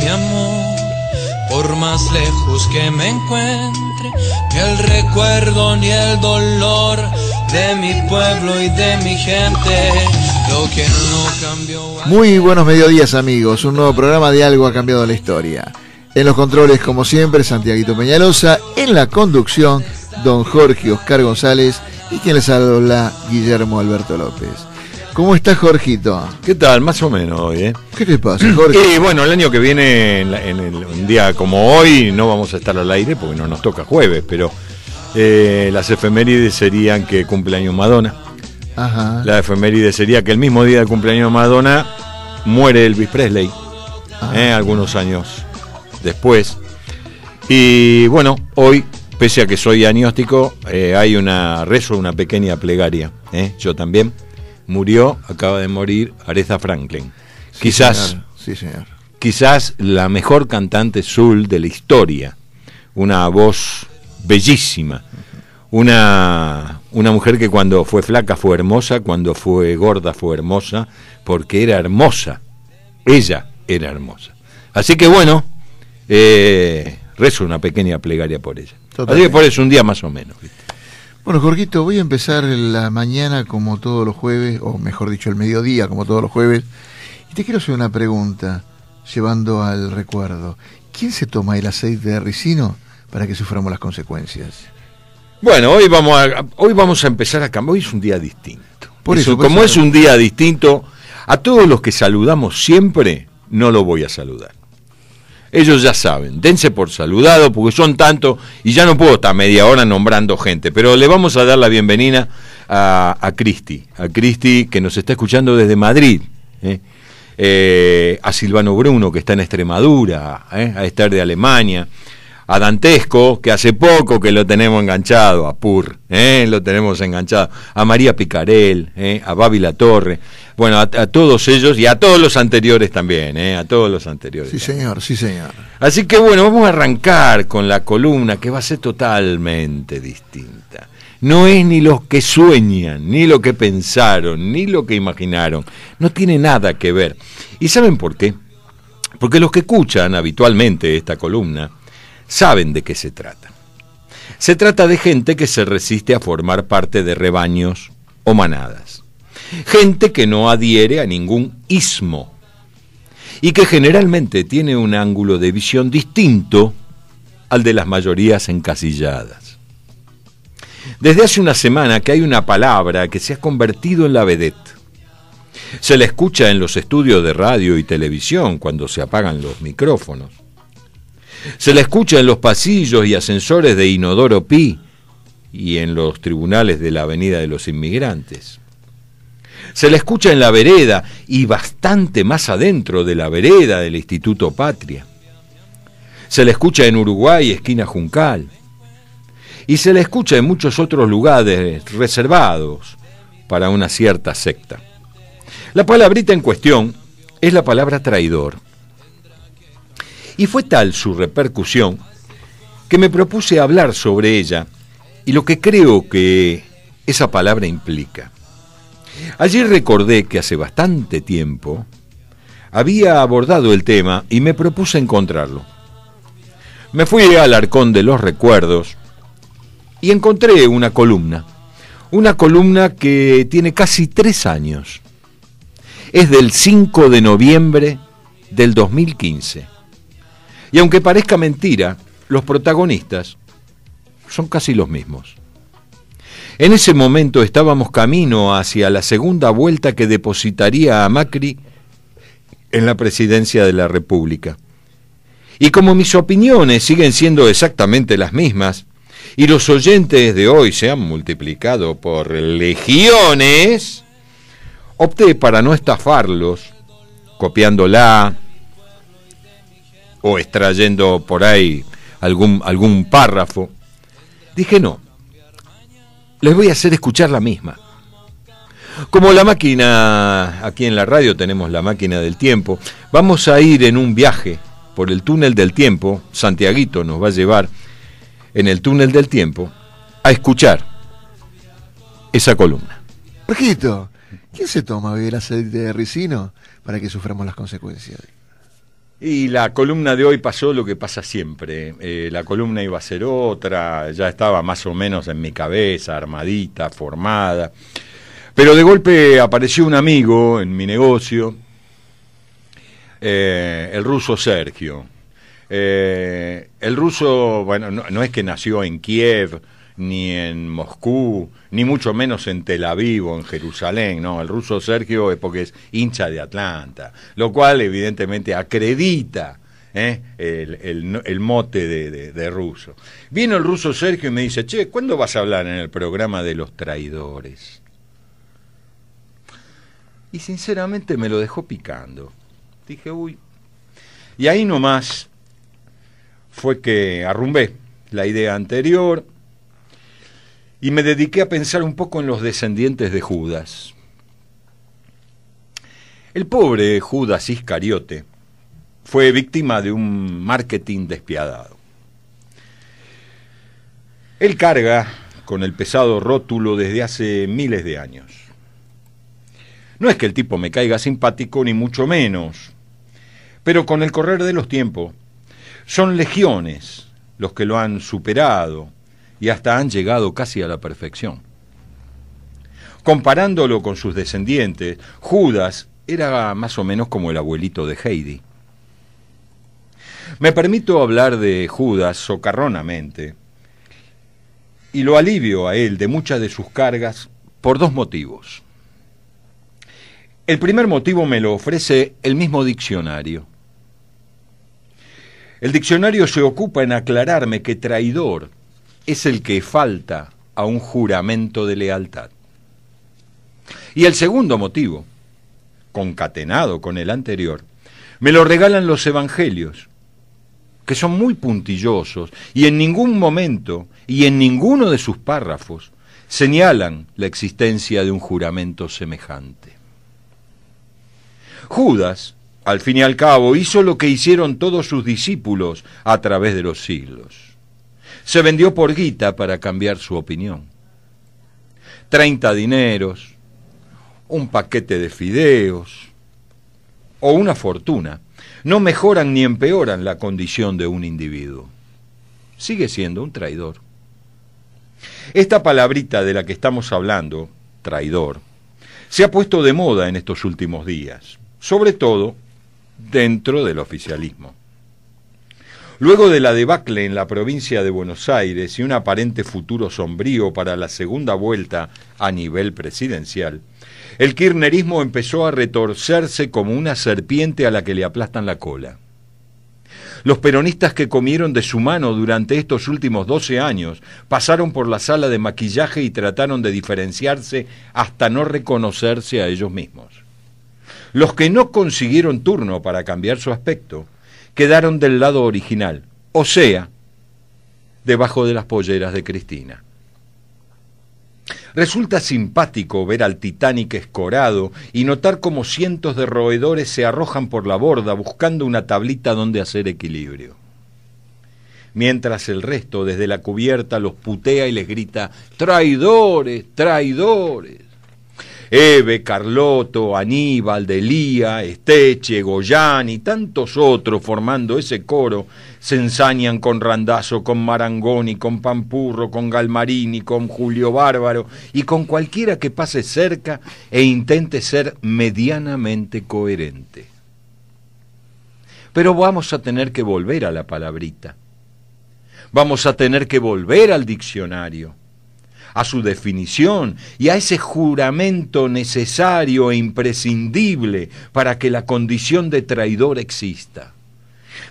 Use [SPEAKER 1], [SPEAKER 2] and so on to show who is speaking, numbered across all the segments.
[SPEAKER 1] mi amor, por más lejos que me encuentre, el recuerdo ni el dolor de mi pueblo y de mi
[SPEAKER 2] gente. Lo que no cambió. Muy buenos mediodías amigos, un nuevo programa de Algo ha cambiado la historia. En los controles, como siempre, Santiaguito Peñalosa, en la conducción, don Jorge Oscar González y quien les habla, Guillermo Alberto López.
[SPEAKER 1] ¿Cómo estás, Jorgito? ¿Qué tal? Más o menos hoy, ¿eh? ¿Qué
[SPEAKER 2] te pasa, Jorge? Y bueno,
[SPEAKER 1] el año que viene, en, un día como hoy, no vamos a estar al aire porque no nos toca jueves, pero eh, las efemérides serían que cumpleaños Madonna.
[SPEAKER 2] Ajá. La
[SPEAKER 1] efeméride sería que el mismo día de cumpleaños Madonna muere Elvis Presley, ah. eh, algunos años después. Y bueno, hoy, pese a que soy agnóstico, eh, hay una rezo, una pequeña plegaria, ¿eh? yo también murió, acaba de morir Aretha Franklin. quizás, quizás la mejor cantante soul de la historia. Una voz bellísima. Una, una mujer que cuando fue flaca fue hermosa, cuando fue gorda fue hermosa, porque era hermosa. Ella era hermosa. Así que bueno, eh, rezo una pequeña plegaria por ella. Así que por eso un día más o menos.
[SPEAKER 2] Bueno, Jorgito, voy a empezar la mañana como todos los jueves, o mejor dicho, el mediodía como todos los jueves. Y te quiero hacer una pregunta, llevando al recuerdo. ¿Quién se toma el aceite de ricino para que suframos las consecuencias?
[SPEAKER 1] Bueno, hoy vamos a, hoy vamos a empezar a cambiar. Hoy es un día distinto.
[SPEAKER 2] Por eso, como es un
[SPEAKER 1] día distinto, a todos los que saludamos siempre, no lo voy a saludar ellos ya saben, dense por saludado porque son tanto y ya no puedo estar media hora nombrando gente, pero le vamos a dar la bienvenida a, Cristi, a Cristi que nos está escuchando desde Madrid, ¿eh? Eh, a Silvano Bruno que está en Extremadura, ¿eh? a estar de Alemania, a Dantesco, que hace poco que lo tenemos enganchado, a Pur, ¿eh? lo tenemos enganchado, a María Picarel, ¿eh? a Babi Torre, bueno, a, todos ellos y a todos los anteriores también, ¿eh? a todos los anteriores.
[SPEAKER 2] Sí, señor, sí, señor.
[SPEAKER 1] Así que bueno, vamos a arrancar con la columna que va a ser totalmente distinta. No es ni lo que sueñan, ni lo que pensaron, ni lo que imaginaron. No tiene nada que ver. ¿Y saben por qué? Porque los que escuchan habitualmente esta columna, saben de qué se trata. Se trata de gente que se resiste a formar parte de rebaños o manadas. Gente que no adhiere a ningún ismo y que generalmente tiene un ángulo de visión distinto al de las mayorías encasilladas. Desde hace una semana que hay una palabra que se ha convertido en la vedette. Se la escucha en los estudios de radio y televisión cuando se apagan los micrófonos se la escucha en los pasillos y ascensores de Inodoro Pi y en los tribunales de la Avenida de los Inmigrantes. Se la escucha en la vereda y bastante más adentro de la vereda del Instituto Patria. Se la escucha en Uruguay, esquina Juncal. Y se la escucha en muchos otros lugares reservados para una cierta secta. La palabrita en cuestión es la palabra traidor. Y fue tal su repercusión que me propuse hablar sobre ella y lo que creo que esa palabra implica. Allí recordé que hace bastante tiempo había abordado el tema y me propuse encontrarlo. Me fui al arcón de los recuerdos y encontré una columna, una columna que tiene casi tres años. Es del 5 de noviembre del 2015 y aunque parezca mentira, los protagonistas son casi los mismos. En ese momento estábamos camino hacia la segunda vuelta que depositaría a Macri en la presidencia de la República. Y como mis opiniones siguen siendo exactamente las mismas, y los oyentes de hoy se han multiplicado por legiones, opté para no estafarlos, copiándola, o extrayendo por ahí algún, algún párrafo. Dije, no, les voy a hacer escuchar la misma. Como la máquina, aquí en la radio tenemos la máquina del tiempo, vamos a ir en un viaje por el túnel del tiempo, Santiaguito nos va a llevar en el túnel del tiempo a escuchar esa columna.
[SPEAKER 2] Jorgito, ¿quién se toma el aceite de ricino para que suframos las consecuencias?
[SPEAKER 1] Y la columna de hoy pasó lo que pasa siempre. Eh, la columna iba a ser otra, ya estaba más o menos en mi cabeza, armadita, formada. Pero de golpe apareció un amigo en mi negocio, eh, el ruso Sergio. Eh, el ruso, bueno, no, es que nació en Kiev, ni en Moscú, ni mucho menos en Tel Aviv o en Jerusalén, ¿no? El ruso Sergio es porque es hincha de Atlanta, lo cual evidentemente acredita ¿eh? el, mote de, ruso. Vino el ruso Sergio y me dice, che, ¿cuándo vas a hablar en el programa de los traidores? Y sinceramente me lo dejó picando. Dije, uy. Y ahí nomás fue que arrumbé la idea anterior, y me dediqué a pensar un poco en los descendientes de Judas. El pobre Judas Iscariote fue víctima de un marketing despiadado. Él carga con el pesado rótulo desde hace miles de años. No es que el tipo me caiga simpático, ni mucho menos, pero con el correr de los tiempos, son legiones los que lo han superado, y hasta han llegado casi a la perfección. Comparándolo con sus descendientes, Judas era más o menos como el abuelito de Heidi. Me permito hablar de Judas socarronamente y lo alivio a él de muchas de sus cargas por dos motivos. El primer motivo me lo ofrece el mismo diccionario. El diccionario se ocupa en aclararme que traidor es el que falta a un juramento de lealtad. Y el segundo motivo, concatenado con el anterior, me lo regalan los evangelios, que son muy puntillosos y en ningún momento y en ninguno de sus párrafos señalan la existencia de un juramento semejante. Judas, al fin y al cabo, hizo lo que hicieron todos sus discípulos a través de los siglos se vendió por guita para cambiar su opinión. Treinta dineros, un paquete de fideos o una fortuna no mejoran ni empeoran la condición de un individuo. Sigue siendo un traidor. Esta palabrita de la que estamos hablando, traidor, se ha puesto de moda en estos últimos días, sobre todo dentro del oficialismo. Luego de la debacle en la provincia de Buenos Aires y un aparente futuro sombrío para la segunda vuelta a nivel presidencial, el kirchnerismo empezó a retorcerse como una serpiente a la que le aplastan la cola. Los peronistas que comieron de su mano durante estos últimos 12 años pasaron por la sala de maquillaje y trataron de diferenciarse hasta no reconocerse a ellos mismos. Los que no consiguieron turno para cambiar su aspecto quedaron del lado original, o sea, debajo de las polleras de Cristina. Resulta simpático ver al Titanic escorado y notar cómo cientos de roedores se arrojan por la borda buscando una tablita donde hacer equilibrio. Mientras el resto desde la cubierta los putea y les grita, traidores, traidores. Eve, Carloto, Aníbal, Delía, Esteche, Goyán y tantos otros formando ese coro se ensañan con Randazo, con Marangoni, con Pampurro, con Galmarini, con Julio Bárbaro y con cualquiera que pase cerca e intente ser medianamente coherente. Pero vamos a tener que volver a la palabrita. Vamos a tener que volver al diccionario a su definición y a ese juramento necesario e imprescindible para que la condición de traidor exista.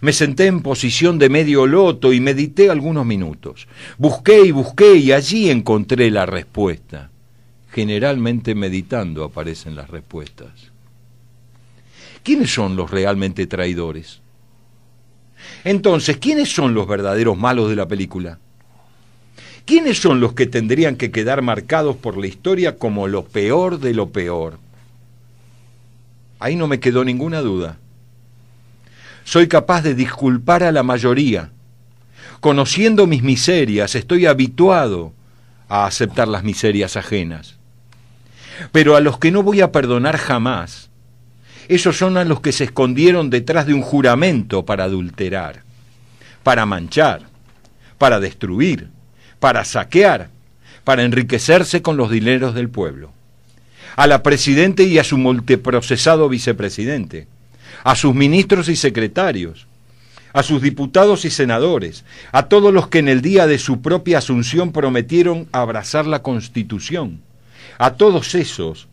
[SPEAKER 1] Me senté en posición de medio loto y medité algunos minutos. Busqué y busqué y allí encontré la respuesta. Generalmente meditando aparecen las respuestas. ¿Quiénes son los realmente traidores? Entonces, ¿quiénes son los verdaderos malos de la película? ¿Quiénes son los que tendrían que quedar marcados por la historia como lo peor de lo peor? Ahí no me quedó ninguna duda. Soy capaz de disculpar a la mayoría. Conociendo mis miserias, estoy habituado a aceptar las miserias ajenas. Pero a los que no voy a perdonar jamás, esos son a los que se escondieron detrás de un juramento para adulterar, para manchar, para destruir, para saquear, para enriquecerse con los dineros del pueblo. A la presidente y a su multiprocesado vicepresidente, a sus ministros y secretarios, a sus diputados y senadores, a todos los que en el día de su propia asunción prometieron abrazar la Constitución, a todos esos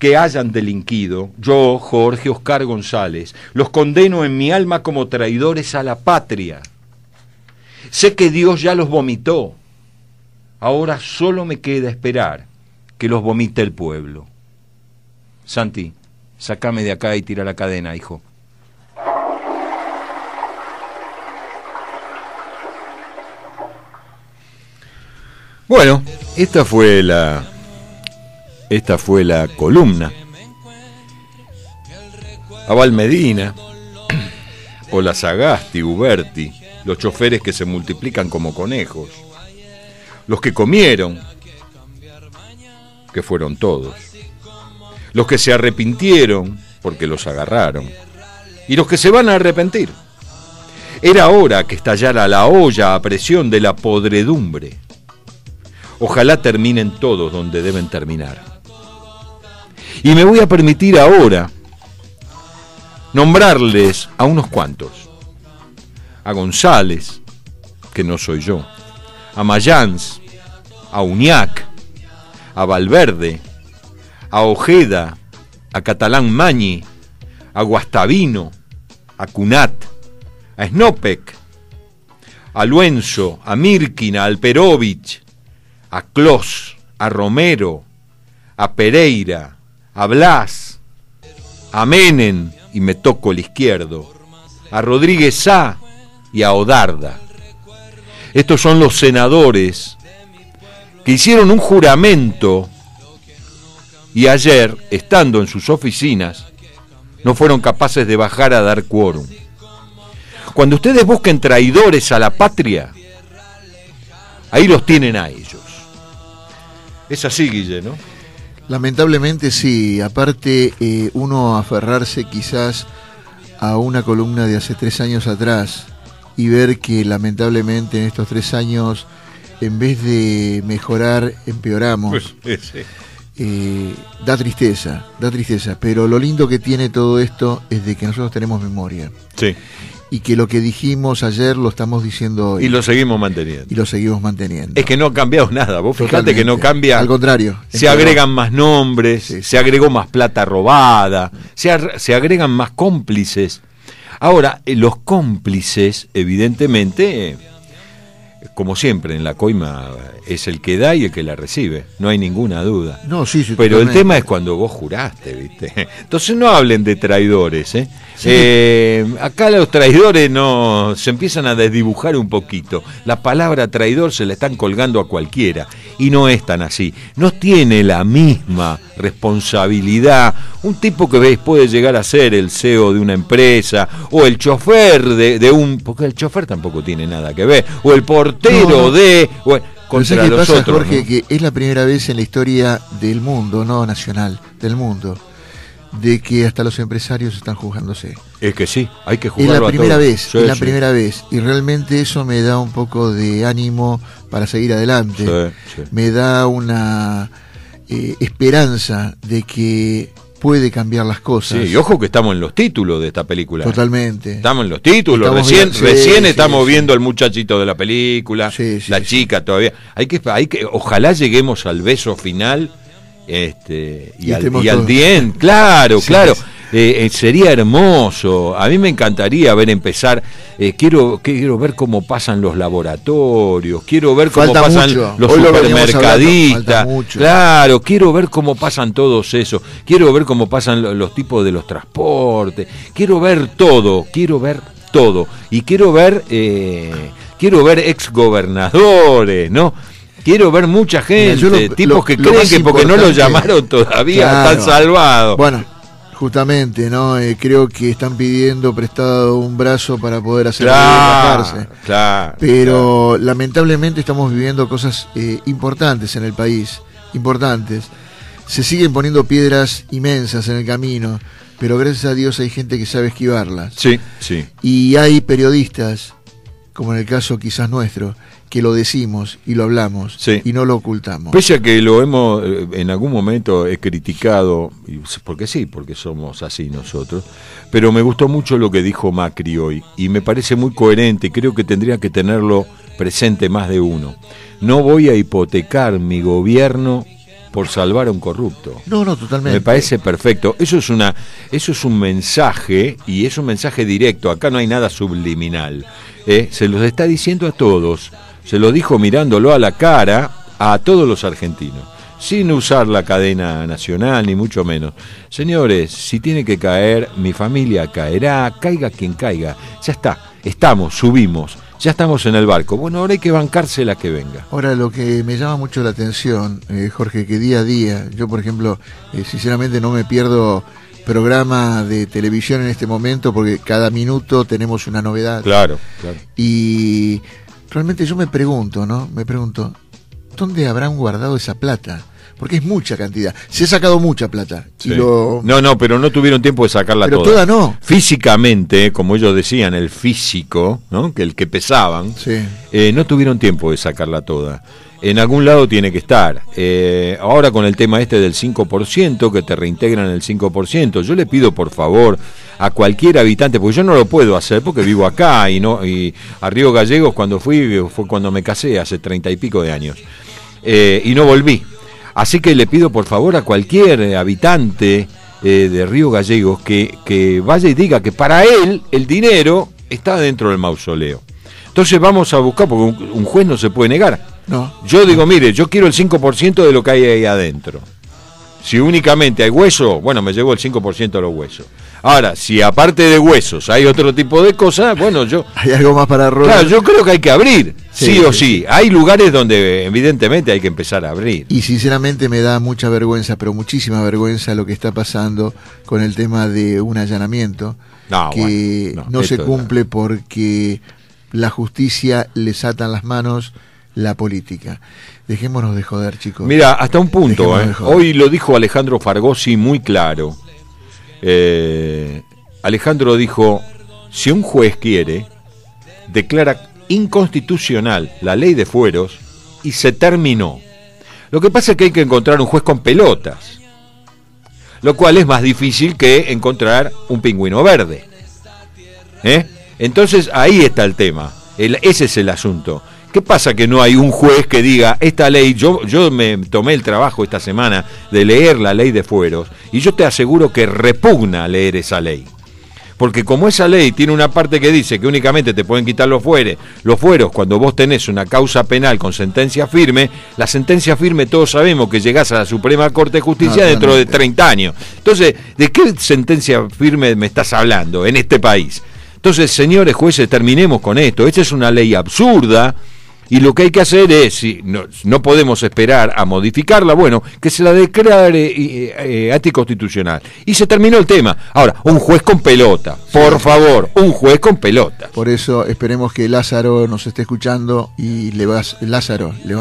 [SPEAKER 1] que hayan delinquido, yo, Jorge Oscar González, los condeno en mi alma como traidores a la patria. Sé que Dios ya los vomitó, Ahora solo me queda esperar que los vomite el pueblo. Santi, sacame de acá y tira la cadena, hijo. Bueno, esta fue la esta fue la columna. A Valmedina, o la Sagasti, Uberti, los choferes que se multiplican como conejos los que comieron, que fueron todos, los que se arrepintieron porque los agarraron, y los que se van a arrepentir. Era hora que estallara la olla a presión de la podredumbre. Ojalá terminen todos donde deben terminar. Y me voy a permitir ahora nombrarles a unos cuantos. A González, que no soy yo, a Mayans, a Uñac, a Valverde, a Ojeda, a Catalán Mañi, a Guastavino, a Cunat, a Snopek, a Luenzo, a Mirkin, a Alperovich, a Klos, a Romero, a Pereira, a Blas, a Menen y me toco el izquierdo, a Rodríguez A y a Odarda. Estos son los senadores que hicieron un juramento y ayer, estando en sus oficinas, no fueron capaces de bajar a dar quórum. Cuando ustedes busquen traidores a la patria, ahí los tienen a ellos. Es así, Guille, ¿no? Lamentablemente
[SPEAKER 2] sí, aparte eh, uno aferrarse quizás a una columna de hace tres años atrás, y ver que lamentablemente en estos tres años, en vez de mejorar, empeoramos. Eh, da tristeza, da tristeza, pero lo lindo que tiene todo esto es de que nosotros tenemos memoria. Sí. Y que lo que dijimos ayer lo estamos diciendo hoy. Y lo
[SPEAKER 1] seguimos manteniendo. Y lo seguimos manteniendo. Es que no ha cambiado nada. Vos que no cambia. Al contrario. Se agregan más nombres, se agregó más plata robada, se, se agregan más cómplices. Ahora, eh, los cómplices, evidentemente, como siempre, en la coima es el que da y el que la recibe, no hay ninguna duda.
[SPEAKER 2] No, sí, sí Pero el tema
[SPEAKER 1] es cuando vos juraste, ¿viste? Entonces no hablen de traidores, ¿eh? Eh, acá los traidores no se empiezan a desdibujar un poquito. La palabra traidor se la están colgando a cualquiera y no es tan así. No tiene la misma responsabilidad un tipo que ves puede llegar a ser el CEO de una empresa o el chofer de, un porque el chofer tampoco tiene nada que ver o el portero de contra Jorge,
[SPEAKER 2] que es la primera vez en la historia del mundo, no nacional, del mundo de que hasta los empresarios están juzgándose.
[SPEAKER 1] Es que sí, hay que juzgarlo Es la primera vez, es la primera
[SPEAKER 2] vez. Y realmente eso me da un poco de ánimo para seguir
[SPEAKER 1] adelante.
[SPEAKER 2] me da una eh, esperanza de que puede cambiar las cosas. Sí, y ojo
[SPEAKER 1] que estamos en los títulos de esta película. Totalmente. Estamos en los títulos, recién, estamos viendo al muchachito de la película, la chica todavía. Hay que, hay que, ojalá lleguemos al beso final este, este, y, al, y claro, claro. Eh, eh, sería hermoso. A mí me encantaría ver empezar. Eh, quiero, quiero ver cómo pasan los laboratorios. Quiero ver cómo pasan los supermercadistas. claro, quiero ver cómo pasan todos esos. Quiero ver cómo pasan los, tipos de los transportes. Quiero ver todo. Quiero ver todo. Y quiero ver. quiero ver exgobernadores, ¿no? quiero ver mucha gente, tipos que creen que porque no lo llamaron todavía están salvados. Bueno,
[SPEAKER 2] justamente, ¿no? Eh, creo que están pidiendo prestado un brazo para poder hacer claro, claro, Pero lamentablemente estamos viviendo cosas eh, importantes en el país, importantes. Se siguen poniendo piedras inmensas en el camino, pero gracias a Dios hay gente que sabe esquivarlas. Sí, sí. Y hay periodistas como en el caso quizás nuestro, que lo decimos y lo hablamos y no lo ocultamos.
[SPEAKER 1] Pese a que lo hemos, eh, en algún momento he criticado, porque sí, porque somos así nosotros, pero me gustó mucho lo que dijo Macri hoy y me parece muy coherente, creo que tendría que tenerlo presente más de uno. No voy a hipotecar mi gobierno por salvar a un corrupto.
[SPEAKER 2] No, no, totalmente. Me parece
[SPEAKER 1] perfecto. Eso es una, eso es un mensaje y es un mensaje directo. Acá no hay nada subliminal. ¿eh? se los está diciendo a todos. Se lo dijo mirándolo a la cara a todos los argentinos, sin usar la cadena nacional ni mucho menos. Señores, si tiene que caer, mi familia caerá, caiga quien caiga. Ya está. Estamos, subimos ya estamos en el barco. Bueno, ahora hay que bancarse la que venga. Ahora, lo
[SPEAKER 2] que me llama mucho la atención, eh, Jorge, que día a día, yo por ejemplo, eh, sinceramente no me pierdo programa de televisión en este momento porque cada minuto tenemos una novedad. Claro, claro. Y realmente yo me pregunto, ¿no? Me pregunto, ¿dónde habrán guardado esa plata? porque es mucha cantidad. Se ha sacado mucha plata. No,
[SPEAKER 1] no, pero no tuvieron tiempo de sacarla pero toda. no. Físicamente, como ellos decían, el físico, que el que pesaban, eh, no tuvieron tiempo de sacarla toda. En algún lado tiene que estar. Eh, ahora con el tema este del 5%, que te reintegran el 5%, yo le pido por favor a cualquier habitante, porque yo no lo puedo hacer porque vivo acá y no y a Río Gallegos cuando fui fue cuando me casé hace treinta y pico de años. Eh, y no volví, Así que le pido por favor a cualquier eh, habitante eh, de Río Gallegos que, vaya y diga que para él el dinero está dentro del mausoleo. Entonces vamos a buscar, porque un, juez no se puede negar. No. Yo digo, mire, yo quiero el 5% de lo que hay ahí adentro. Si únicamente hay hueso, bueno, me llevo el 5% de los huesos. Ahora, si aparte de huesos hay otro tipo de cosas, bueno, yo... Hay algo más
[SPEAKER 2] para robar. Claro,
[SPEAKER 1] yo creo que hay que abrir, sí, o sí. Hay lugares donde evidentemente hay que empezar a abrir.
[SPEAKER 2] Y sinceramente me da mucha vergüenza, pero muchísima vergüenza lo que está pasando con el tema de un allanamiento que no, se cumple porque la justicia les atan las manos la política. Dejémonos de joder, chicos. Mira, hasta un punto. ¿eh? Hoy
[SPEAKER 1] lo dijo Alejandro Fargosi muy claro. Eh, Alejandro dijo, si un juez quiere, declara inconstitucional la ley de fueros y se terminó. Lo que pasa es que hay que encontrar un juez con pelotas, lo cual es más difícil que encontrar un pingüino verde. ¿Eh? Entonces ahí está el tema, ese es el asunto. ¿Qué pasa que no hay un juez que diga, esta ley, yo, yo me tomé el trabajo esta semana de leer la ley de fueros y yo te aseguro que repugna leer esa ley? Porque como esa ley tiene una parte que dice que únicamente te pueden quitar los fueros, los fueros cuando vos tenés una causa penal con sentencia firme, la sentencia firme todos sabemos que llegás a la Suprema Corte de Justicia dentro de 30 años. Entonces, ¿de qué sentencia firme me estás hablando en este país? Entonces, señores jueces, terminemos con esto. Esta es una ley absurda y lo que hay que hacer es, si no, no podemos esperar a modificarla, bueno, que se la declare eh, eh, anticonstitucional. Y se terminó el tema. Ahora, un juez con pelota, por favor, un juez con pelota.
[SPEAKER 2] Por eso esperemos que Lázaro nos esté escuchando y le vas, Lázaro, levanta.